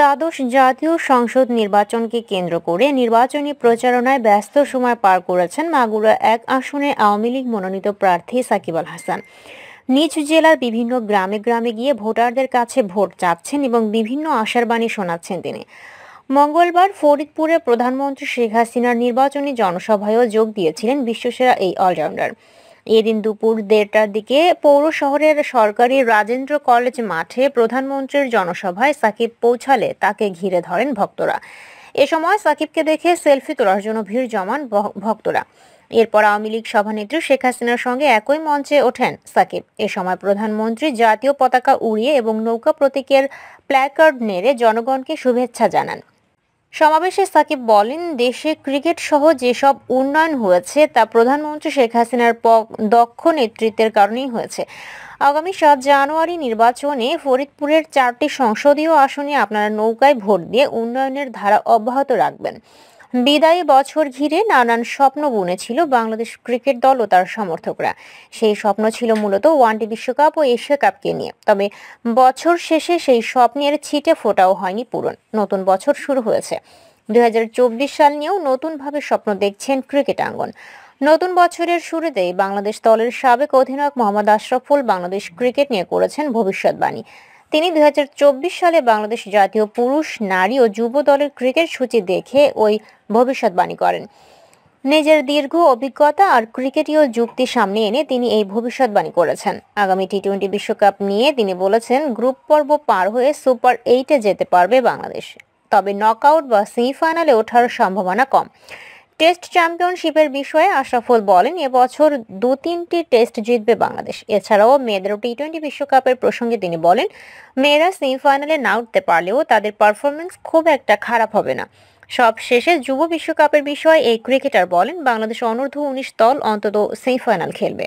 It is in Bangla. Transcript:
দ্বাদশ জাতীয় সংসদ নির্বাচনকে কেন্দ্র করে নির্বাচনী প্রচারণায় ব্যস্ত সময় পার করেছেন মাগুরা এক আসনে আওয়ামী লীগ মনোনীত প্রার্থী সাকিব আল হাসান নিজ জেলার বিভিন্ন গ্রামে গ্রামে গিয়ে ভোটারদের কাছে ভোট চাচ্ছেন এবং বিভিন্ন আশার বাণী শোনাচ্ছেন তিনি মঙ্গলবার ফরিদপুরে প্রধানমন্ত্রী শেখ হাসিনার নির্বাচনী জনসভায়ও যোগ দিয়েছিলেন বিশ্বসেরা এই অলরাউন্ডার এদিন দুপুর দেড়টার দিকে পৌর শহরের সরকারি রাজেন্দ্র কলেজ মাঠে প্রধানমন্ত্রীর জনসভায় সাকিব পৌঁছালে তাকে ঘিরে ধরেন ভক্তরা এ সময় সাকিবকে দেখে সেলফি তোলার জন্য ভিড় জমান ভক্তরা এরপর আওয়ামী লীগ সভানেত্রী শেখ হাসিনার সঙ্গে একই মঞ্চে ওঠেন সাকিব এ সময় প্রধানমন্ত্রী জাতীয় পতাকা উড়িয়ে এবং নৌকা প্রতীকের প্ল্যাকার্ড নেড়ে জনগণকে শুভেচ্ছা জানান সমাবেশে সাকিব বলেন দেশে ক্রিকেট সহ যেসব উন্নয়ন হয়েছে তা প্রধানমন্ত্রী শেখ হাসিনার দক্ষ নেতৃত্বের কারণেই হয়েছে আগামী সাত জানুয়ারি নির্বাচনে ফরিদপুরের চারটি সংসদীয় আসনে আপনারা নৌকায় ভোট দিয়ে উন্নয়নের ধারা অব্যাহত রাখবেন বিদায়ী বছর ঘিরে নানান স্বপ্ন বুনেছিল বাংলাদেশ ক্রিকেট দল ও তার সমর্থকরা সেই স্বপ্ন ছিল মূলত ওয়ানডে বিশ্বকাপ ও এশিয়া কাপকে নিয়ে তবে বছর শেষে সেই স্বপ্নের ছিটে ফোটাও হয়নি পূরণ নতুন বছর শুরু হয়েছে দুই সাল নিয়েও নতুনভাবে স্বপ্ন দেখছেন ক্রিকেট আঙ্গন নতুন বছরের শুরুতেই বাংলাদেশ দলের সাবেক অধিনায়ক মোহাম্মদ আশরাফুল বাংলাদেশ ক্রিকেট নিয়ে করেছেন ভবিষ্যৎবাণী তিনি দুই সালে বাংলাদেশ জাতীয় পুরুষ নারী ও যুব দলের ক্রিকেট সূচি দেখে ওই ভবিষ্যৎবাণী করেন নিজের দীর্ঘ অভিজ্ঞতা আর ক্রিকেটীয় যুক্তি সামনে এনে তিনি এই ভবিষ্যৎবাণী করেছেন আগামী টি টোয়েন্টি বিশ্বকাপ নিয়ে তিনি বলেছেন গ্রুপ পর্ব পার হয়ে সুপার এইটে যেতে পারবে বাংলাদেশ তবে নকআউট বা সেমিফাইনালে ওঠার সম্ভাবনা কম টেস্ট চ্যাম্পিয়নশিপের বিষয়ে আশরাফুল বলেন এবছর দু তিনটি টেস্ট জিতবে বাংলাদেশ এছাড়াও মেয়েদের টি টোয়েন্টি বিশ্বকাপের প্রসঙ্গে তিনি বলেন মেয়েরা সেমিফাইনালে না উঠতে পারলেও তাদের পারফরমেন্স খুব একটা খারাপ হবে না সব শেষে যুব বিশ্বকাপের বিষয়ে এই ক্রিকেটার বলেন বাংলাদেশ অনূর্ধ্ব উনিশ দল অন্তত সেমিফাইনাল খেলবে